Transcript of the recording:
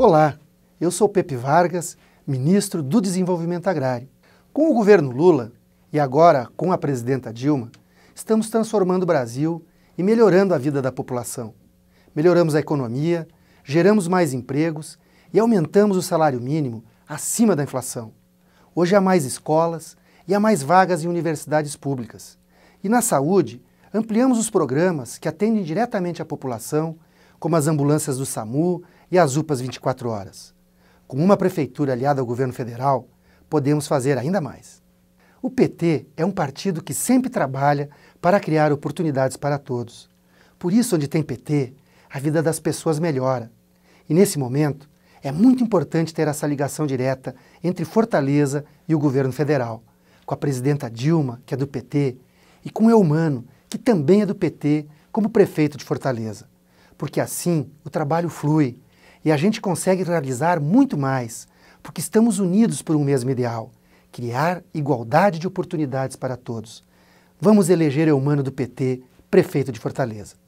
Olá, eu sou Pepe Vargas, ministro do Desenvolvimento Agrário. Com o governo Lula e agora com a presidenta Dilma, estamos transformando o Brasil e melhorando a vida da população. Melhoramos a economia, geramos mais empregos e aumentamos o salário mínimo acima da inflação. Hoje há mais escolas e há mais vagas em universidades públicas. E na saúde, ampliamos os programas que atendem diretamente à população, como as ambulâncias do SAMU, e as UPAs 24 horas. Com uma prefeitura aliada ao governo federal, podemos fazer ainda mais. O PT é um partido que sempre trabalha para criar oportunidades para todos. Por isso, onde tem PT, a vida das pessoas melhora. E nesse momento, é muito importante ter essa ligação direta entre Fortaleza e o governo federal, com a presidenta Dilma, que é do PT, e com Eumano, que também é do PT, como prefeito de Fortaleza. Porque assim o trabalho flui, e a gente consegue realizar muito mais, porque estamos unidos por um mesmo ideal: criar igualdade de oportunidades para todos. Vamos eleger Eumano do PT, prefeito de Fortaleza.